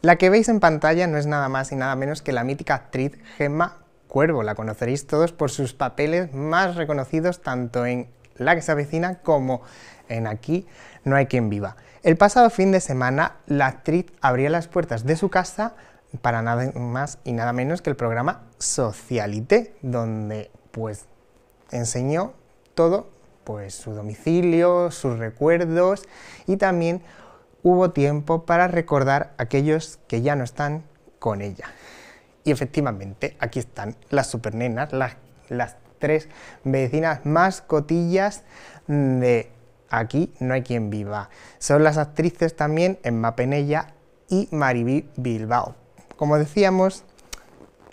La que veis en pantalla no es nada más y nada menos que la mítica actriz Gemma Cuervo. La conoceréis todos por sus papeles más reconocidos tanto en La que se avecina como en Aquí no hay quien viva. El pasado fin de semana la actriz abría las puertas de su casa para nada más y nada menos que el programa Socialité, donde pues enseñó todo, pues su domicilio, sus recuerdos y también hubo tiempo para recordar a aquellos que ya no están con ella. Y efectivamente, aquí están las supernenas, las, las tres vecinas más cotillas de Aquí no hay quien viva. Son las actrices también Emma Penella y Mariby Bilbao. Como decíamos,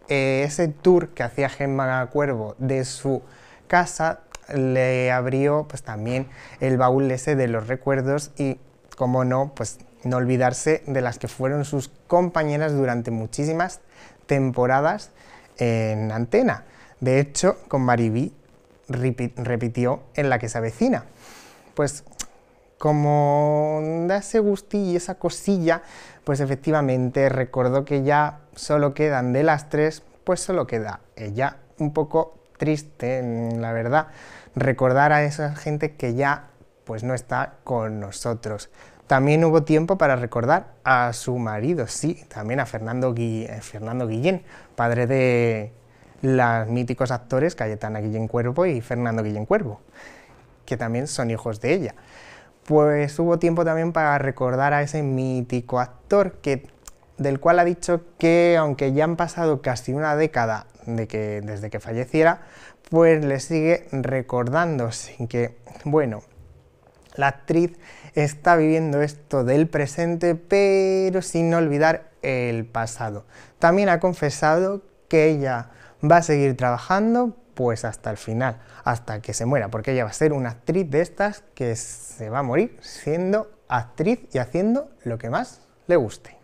eh, ese tour que hacía Gemma Cuervo de su casa le abrió pues también el baúl ese de los recuerdos y como no, pues no olvidarse de las que fueron sus compañeras durante muchísimas temporadas en antena. De hecho, con Maribí repitió en la que se avecina. Pues como da ese gustillo y esa cosilla, pues efectivamente recordó que ya solo quedan de las tres, pues solo queda ella. Un poco triste, la verdad, recordar a esa gente que ya pues no está con nosotros. También hubo tiempo para recordar a su marido, sí, también a Fernando, eh, Guillén, padre de los míticos actores Cayetana Guillén Cuervo y Fernando Guillén Cuervo, que también son hijos de ella. Pues hubo tiempo también para recordar a ese mítico actor que, del cual ha dicho que, aunque ya han pasado casi una década de que, desde que falleciera, pues le sigue recordando, sin que, bueno, la actriz está viviendo esto del presente, pero sin olvidar el pasado. También ha confesado que ella va a seguir trabajando pues hasta el final, hasta que se muera, porque ella va a ser una actriz de estas que se va a morir siendo actriz y haciendo lo que más le guste.